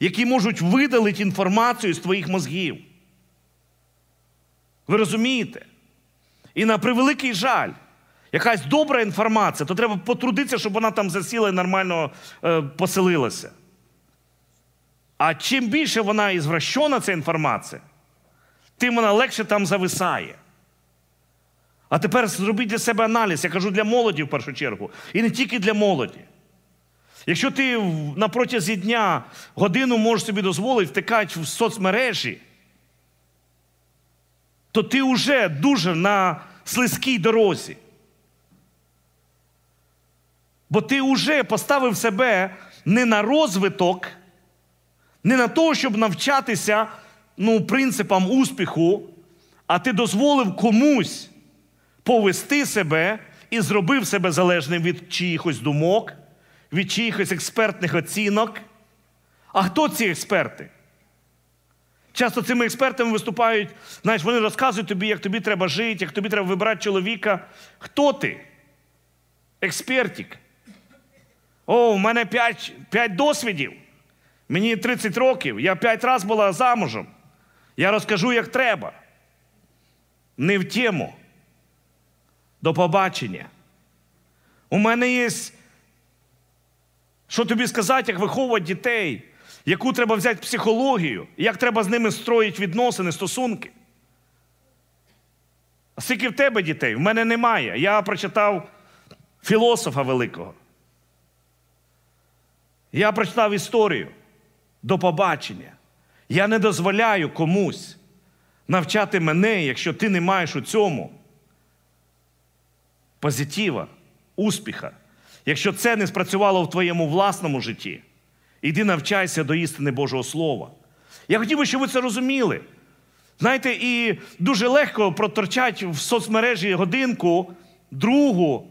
які можуть видалити інформацію з твоїх мозгів. Ви розумієте? І на превеликий жаль, якась добра інформація, то треба потрудитися, щоб вона там засіла і нормально е, поселилася. А чим більше вона ізвращена, ця інформація, тим вона легше там зависає. А тепер зробіть для себе аналіз. Я кажу для молоді в першу чергу. І не тільки для молоді. Якщо ти на протязі дня годину можеш собі дозволити втикати в соцмережі, то ти вже дуже на слизькій дорозі. Бо ти вже поставив себе не на розвиток, не на те, щоб навчатися ну, принципам успіху, а ти дозволив комусь повести себе і зробив себе залежним від чиїхось думок, від чиїхось експертних оцінок. А хто ці експерти? Часто цими експертами виступають, знаєш, вони розказують тобі, як тобі треба жити, як тобі треба вибирати чоловіка. Хто ти? Експертік. О, в мене 5 5 досвідів. Мені 30 років, я 5 разів була замужем. Я розкажу, як треба. Не в тему. До побачення. У мене є що тобі сказати, як виховувати дітей, яку треба взяти психологію, як треба з ними строїти відносини, стосунки? А скільки в тебе дітей? В мене немає. Я прочитав філософа великого. Я прочитав історію до побачення. Я не дозволяю комусь навчати мене, якщо ти не маєш у цьому позитива, успіха. Якщо це не спрацювало в твоєму власному житті, іди навчайся до істини Божого Слова. Я хотів би, щоб ви це розуміли. Знаєте, і дуже легко проторчать в соцмережі годинку, другу.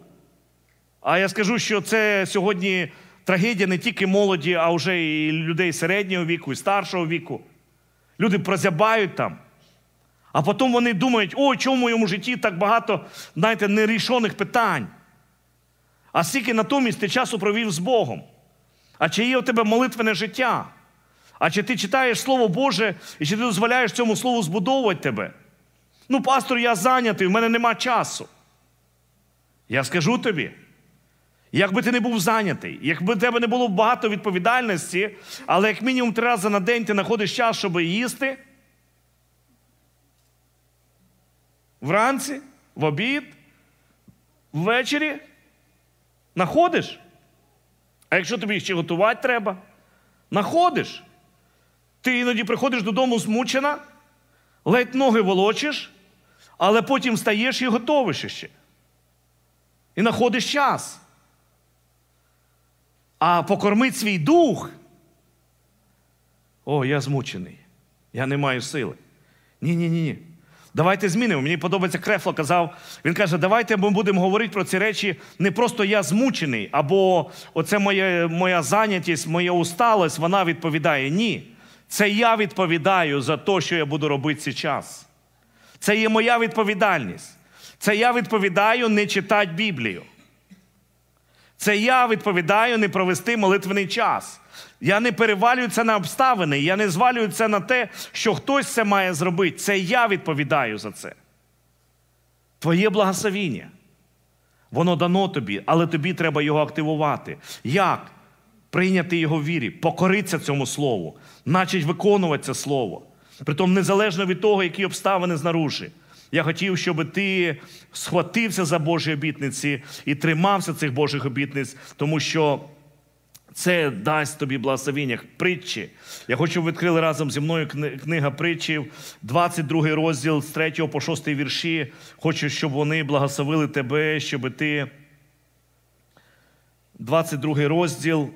А я скажу, що це сьогодні трагедія не тільки молоді, а вже і людей середнього віку, і старшого віку. Люди прозябають там. А потім вони думають, о, чому в моєму житті так багато, знаєте, нерішених питань а скільки натомість ти часу провів з Богом? А чи є у тебе молитвене життя? А чи ти читаєш Слово Боже і чи ти дозволяєш цьому Слову збудовувати тебе? Ну, пастор, я зайнятий, в мене нема часу. Я скажу тобі, якби ти не був зайнятий, якби в тебе не було багато відповідальності, але як мінімум три рази на день ти знаходиш час, щоб їсти. Вранці, в обід, ввечері, Находиш? А якщо тобі ще готувати треба, находиш. Ти іноді приходиш додому змучена, ледь ноги волочиш, але потім стаєш і готовиш ще. І знаходиш час. А покормить свій дух. О, я змучений. Я не маю сили. Ні-ні-ні. Давайте змінимо. Мені подобається Крефло казав. Він каже: давайте ми будемо говорити про ці речі не просто я змучений, або оце моє, моя зайнятість, моя усталость, вона відповідає. Ні. Це я відповідаю за те, що я буду робити цей час. Це є моя відповідальність. Це я відповідаю не читати Біблію. Це я відповідаю не провести молитвений час. Я не перевалюю це на обставини, я не звалюю це на те, що хтось це має зробити. Це я відповідаю за це. Твоє благословіння. Воно дано тобі, але тобі треба його активувати. Як? Прийняти його в вірі, покоритися цьому слову, начать виконувати це слово. Притом, незалежно від того, які обставини знаружи. Я хотів, щоб ти схватився за Божі обітниці і тримався цих Божих обітниць, тому що це дасть тобі благословіння. Притчі. Я хочу, щоб ви відкрили разом зі мною книга притчів, 22 розділ з 3 по 6 вірші. Хочу, щоб вони благословили тебе, щоб ти. 22 розділ.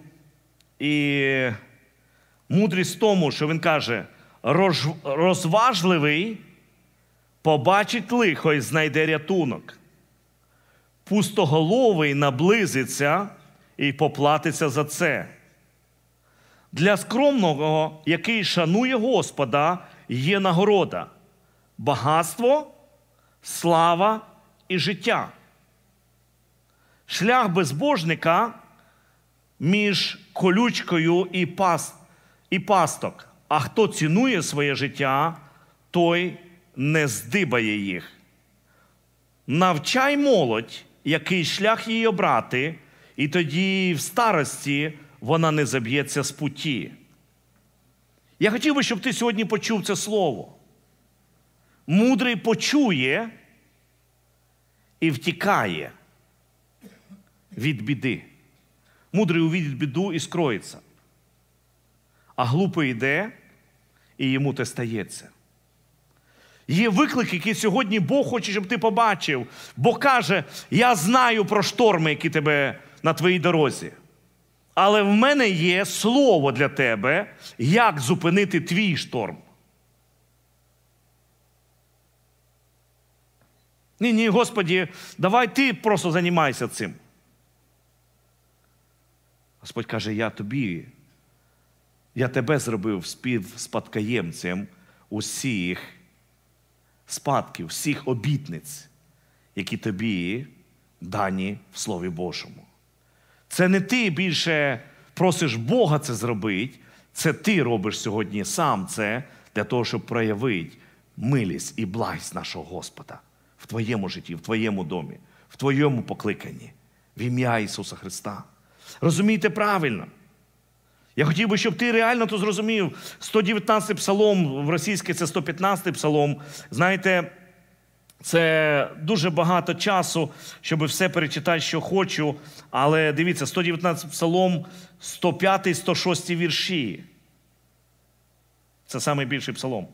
І мудрість в тому, що він каже, розважливий побачить лихо і знайде рятунок. Пустоголовий наблизиться і поплатиться за це. Для скромного, який шанує Господа, є нагорода, багатство, слава і життя. Шлях безбожника між колючкою і пас, і пасток. А хто цінує своє життя, той не здибає їх. Навчай молодь, який шлях її обрати. І тоді в старості вона не заб'ється з путі. Я хотів би, щоб ти сьогодні почув це слово. Мудрий почує і втікає від біди. Мудрий увідить біду і скроється. А глупий йде, і йому те стається. Є виклик, який сьогодні Бог хоче, щоб ти побачив, бо каже: Я знаю про шторми, які тебе на твоїй дорозі. Але в мене є слово для тебе, як зупинити твій шторм. Ні, ні, Господі, давай ти просто займайся цим. Господь каже, я тобі, я тебе зробив співспадкоємцем усіх спадків, всіх обітниць, які тобі дані в Слові Божому. Це не ти більше просиш Бога це зробити, це ти робиш сьогодні сам це для того, щоб проявити милість і благість нашого Господа в твоєму житті, в твоєму домі, в твоєму покликанні, в ім'я Ісуса Христа. Розумійте правильно. Я хотів би, щоб ти реально то зрозумів. 119 й псалом в російській це 115 й псалом. Знаєте. Це дуже багато часу, щоб все перечитати, що хочу. Але дивіться, 119 псалом, 105, 106 вірші. Це найбільший псалом.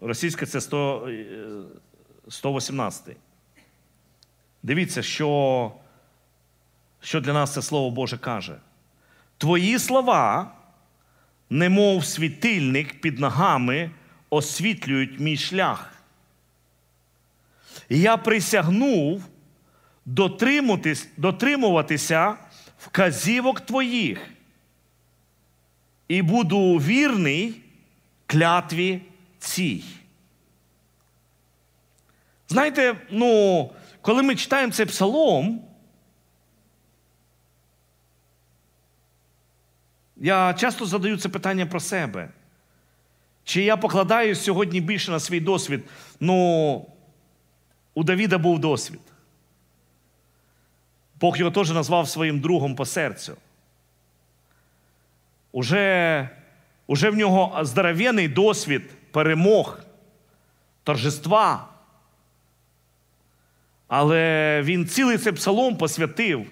Російське це 100, 118. Е, дивіться, що, що для нас це слово Боже каже. Твої слова немов світильник під ногами освітлюють мій шлях. я присягнув дотримуватися вказівок твоїх, і буду вірний клятві цій. Знаєте, ну, коли ми читаємо цей псалом, Я часто задаю це питання про себе. Чи я покладаю сьогодні більше на свій досвід? Ну, у Давіда був досвід. Бог його теж назвав своїм другом по серцю. Уже, уже в нього здоров'яний досвід перемог, торжества. Але він цілий цей псалом посвятив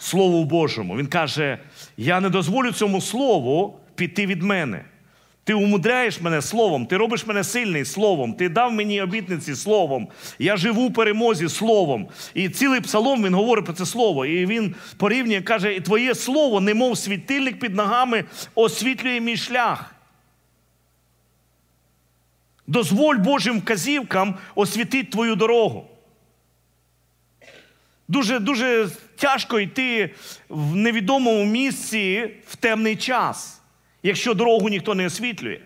Слову Божому. Він каже: Я не дозволю цьому слову піти від мене. Ти умудряєш мене словом, ти робиш мене сильний словом, ти дав мені обітниці словом. Я живу в перемозі словом. І цілий псалом він говорить про це слово. І він порівнює, каже: І твоє слово, немов світильник під ногами, освітлює мій шлях. Дозволь Божим вказівкам освітити твою дорогу. Дуже дуже тяжко йти в невідомому місці в темний час, якщо дорогу ніхто не освітлює.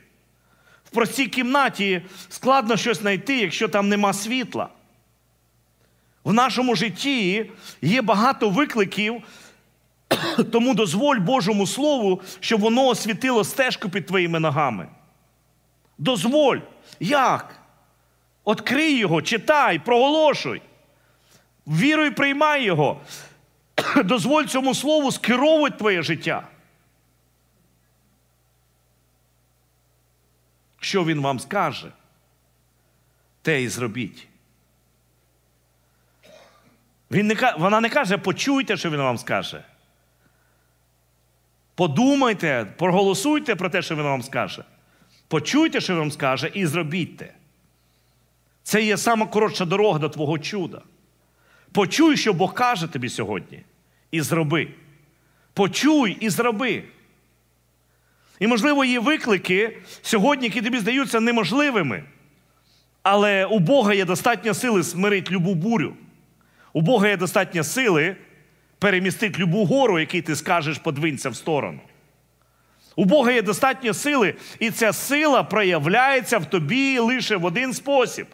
В простій кімнаті складно щось знайти, якщо там нема світла. В нашому житті є багато викликів, [coughs] тому дозволь Божому Слову, щоб воно освітило стежку під твоїми ногами. Дозволь, як? Открий його, читай, проголошуй. Віруй приймай його. [coughs] Дозволь цьому слову скеровувати твоє життя. Що він вам скаже, те і зробіть. Він не, Вона не каже, почуйте, що він вам скаже. Подумайте, проголосуйте про те, що він вам скаже. Почуйте, що він вам скаже, і зробіть Це є сама коротша дорога до твого чуда. Почуй, що Бог каже тобі сьогодні, і зроби. Почуй і зроби. І, можливо, є виклики сьогодні, які тобі здаються неможливими. Але у Бога є достатньо сили смирити любу бурю. У Бога є достатньо сили перемістити любу гору, який ти скажеш, подвинься в сторону. У Бога є достатньо сили, і ця сила проявляється в тобі лише в один спосіб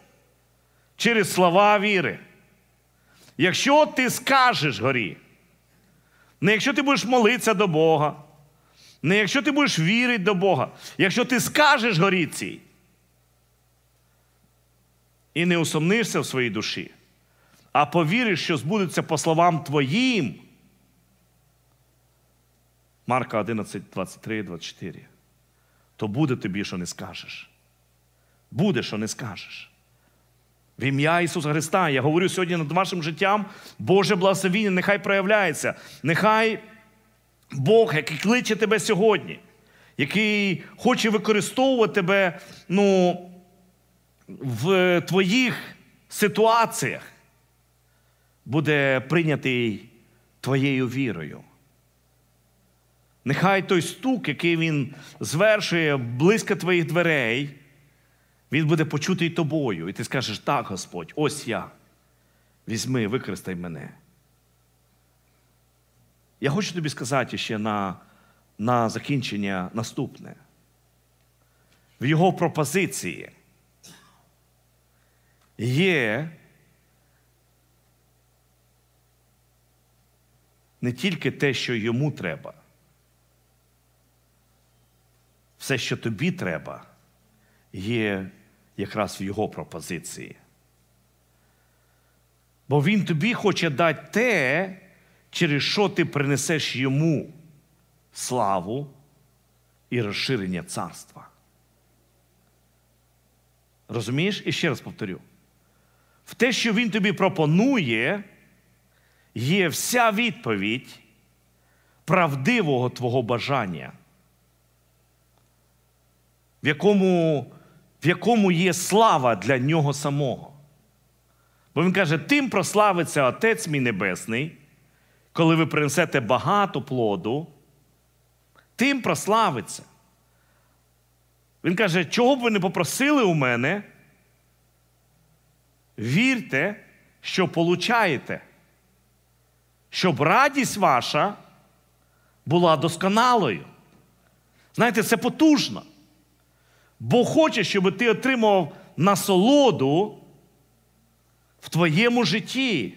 через слова віри. Якщо ти скажеш горі, не якщо ти будеш молитися до Бога, не якщо ти будеш вірити до Бога, якщо ти скажеш горі цій і не усомнишся в своїй душі, а повіриш, що збудеться по словам твоїм. Марка 11, 23, 24. То буде тобі, що не скажеш. Буде, що не скажеш. В ім'я Ісуса Христа. Я говорю сьогодні над вашим життям, Боже благословіння, нехай проявляється. Нехай Бог, який кличе тебе сьогодні, який хоче використовувати тебе ну, в твоїх ситуаціях, буде прийнятий твоєю вірою. Нехай той стук, який він звершує близько твоїх дверей. Він буде почутий тобою, і ти скажеш, так, Господь, ось я. Візьми, використай мене. Я хочу тобі сказати ще на на закінчення наступне. В його пропозиції є не тільки те, що йому треба, все, що тобі треба, є якраз в його пропозиції. Бо він тобі хоче дати те, через що ти принесеш йому славу і розширення царства. Розумієш? І ще раз повторю: в те, що він тобі пропонує, є вся відповідь правдивого твого бажання, в якому в якому є слава для нього самого. Бо він каже: тим прославиться Отець мій Небесний, коли ви принесете багато плоду, тим прославиться. Він каже, чого б ви не попросили у мене, вірте, що получаєте, щоб радість ваша була досконалою. Знаєте, це потужно. Бог хоче, щоб ти отримав насолоду в твоєму житті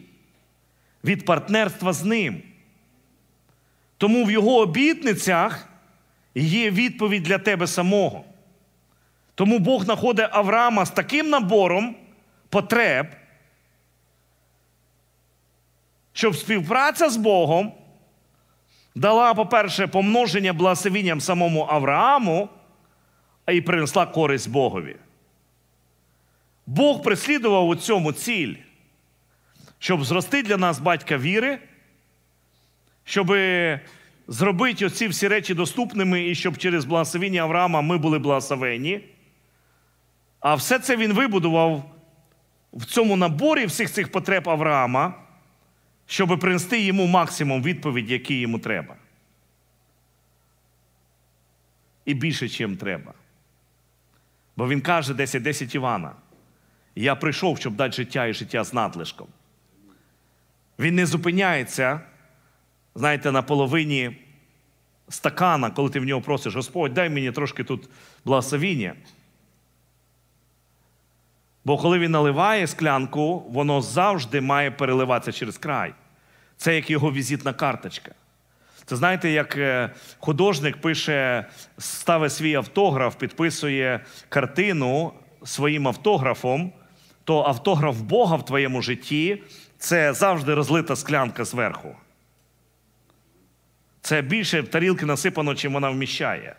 від партнерства з ним. Тому в його обітницях є відповідь для тебе самого. Тому Бог знаходить Авраама з таким набором потреб, щоб співпраця з Богом дала, по-перше, помноження благословінням самому Аврааму а й принесла користь Богові. Бог преслідував у цьому ціль, щоб зрости для нас батька віри, щоб зробити оці всі речі доступними і щоб через благословення Авраама ми були благословені. А все це він вибудував в цьому наборі всіх цих потреб Авраама, щоб принести йому максимум відповідь, який йому треба. І більше, чим треба. Бо він каже 10-10 Івана. Я прийшов, щоб дати життя і життя з надлишком. Він не зупиняється, знаєте, на половині стакана, коли ти в нього просиш, Господь, дай мені трошки тут благословіння. Бо коли він наливає склянку, воно завжди має переливатися через край. Це як його візитна карточка. Це знаєте, як е, художник пише, ставить свій автограф, підписує картину своїм автографом, то автограф Бога в твоєму житті це завжди розлита склянка зверху. Це більше тарілки насипано, чим вона вміщає.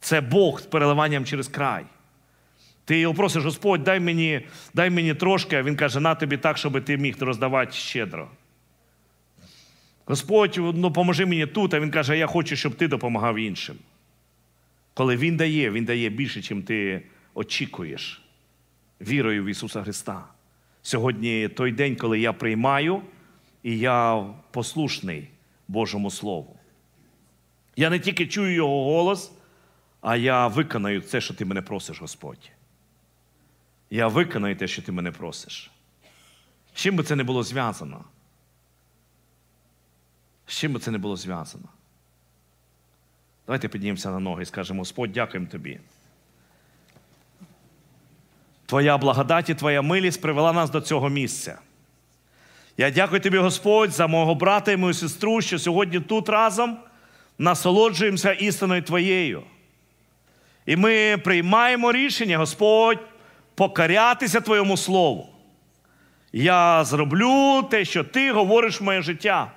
Це Бог з переливанням через край. Ти його просиш, Господь, дай мені дай мені трошки, а він каже, на тобі так, щоб ти міг роздавати щедро. Господь, ну поможи мені тут, а Він каже, я хочу, щоб ти допомагав іншим. Коли Він дає, Він дає більше, чим ти очікуєш вірою в Ісуса Христа. Сьогодні той день, коли я приймаю, і я послушний Божому Слову. Я не тільки чую Його голос, а я виконаю те, що ти мене просиш, Господь. Я виконаю те, що ти мене просиш. З чим би це не було зв'язано? З чим би це не було зв'язано? Давайте піднімемося на ноги і скажемо, Господь, дякуємо тобі. Твоя благодать і Твоя милість привела нас до цього місця. Я дякую тобі, Господь, за мого брата і мою сестру, що сьогодні тут разом насолоджуємося істиною Твоєю. І ми приймаємо рішення, Господь, покарятися Твоєму Слову. Я зроблю те, що Ти говориш в моє життя.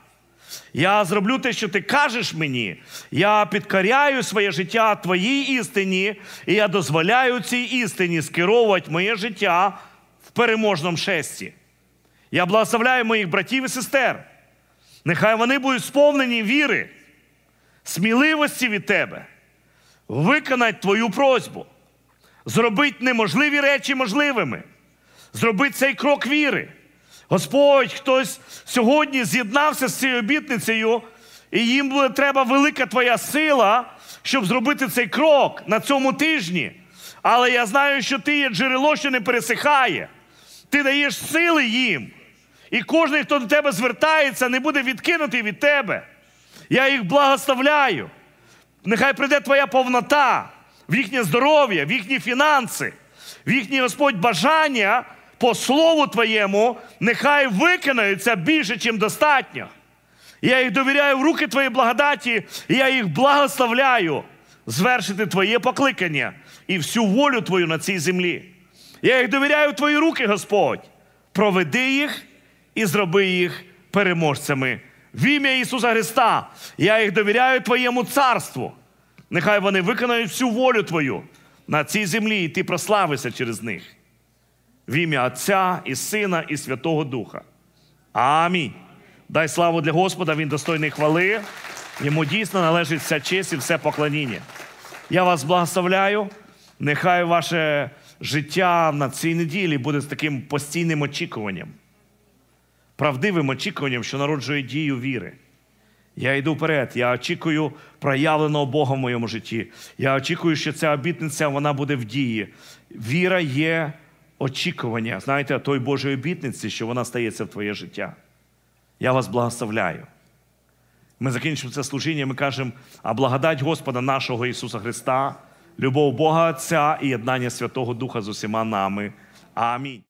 Я зроблю те, що ти кажеш мені. Я підкоряю своє життя твоїй істині, і я дозволяю цій істині скеровувати моє життя в переможному шесті. Я благословляю моїх братів і сестер. Нехай вони будуть сповнені віри, сміливості від тебе, виконати твою просьбу, зробити неможливі речі можливими, зробити цей крок віри. Господь, хтось сьогодні з'єднався з цією обітницею, і їм буде треба велика твоя сила, щоб зробити цей крок на цьому тижні. Але я знаю, що ти є джерело, що не пересихає. Ти даєш сили їм. І кожен, хто до тебе звертається, не буде відкинутий від тебе. Я їх благословляю. Нехай прийде твоя повнота в їхнє здоров'я, в їхні фінанси, в їхнє Господь бажання по слову Твоєму, нехай викинаються більше, чим достатньо. Я їх довіряю в руки Твої благодаті, і я їх благословляю звершити Твоє покликання і всю волю Твою на цій землі. Я їх довіряю в Твої руки, Господь. Проведи їх і зроби їх переможцями. В ім'я Ісуса Христа я їх довіряю Твоєму царству. Нехай вони виконають всю волю Твою на цій землі, і ти прославишся через них в ім'я Отця і Сина, і Святого Духа. Амінь. Дай славу для Господа, Він достойний хвали. Йому дійсно належить вся честь і все поклоніння. Я вас благословляю. Нехай ваше життя на цій неділі буде з таким постійним очікуванням, правдивим очікуванням, що народжує дію віри. Я йду вперед, я очікую проявленого Бога в моєму житті. Я очікую, що ця обітниця вона буде в дії. Віра є очікування, знаєте, той Божої обітниці, що вона стається в твоє життя. Я вас благословляю. Ми закінчимо це служіння, ми кажемо, а благодать Господа нашого Ісуса Христа, любов Бога Отця і єднання Святого Духа з усіма нами. Амінь.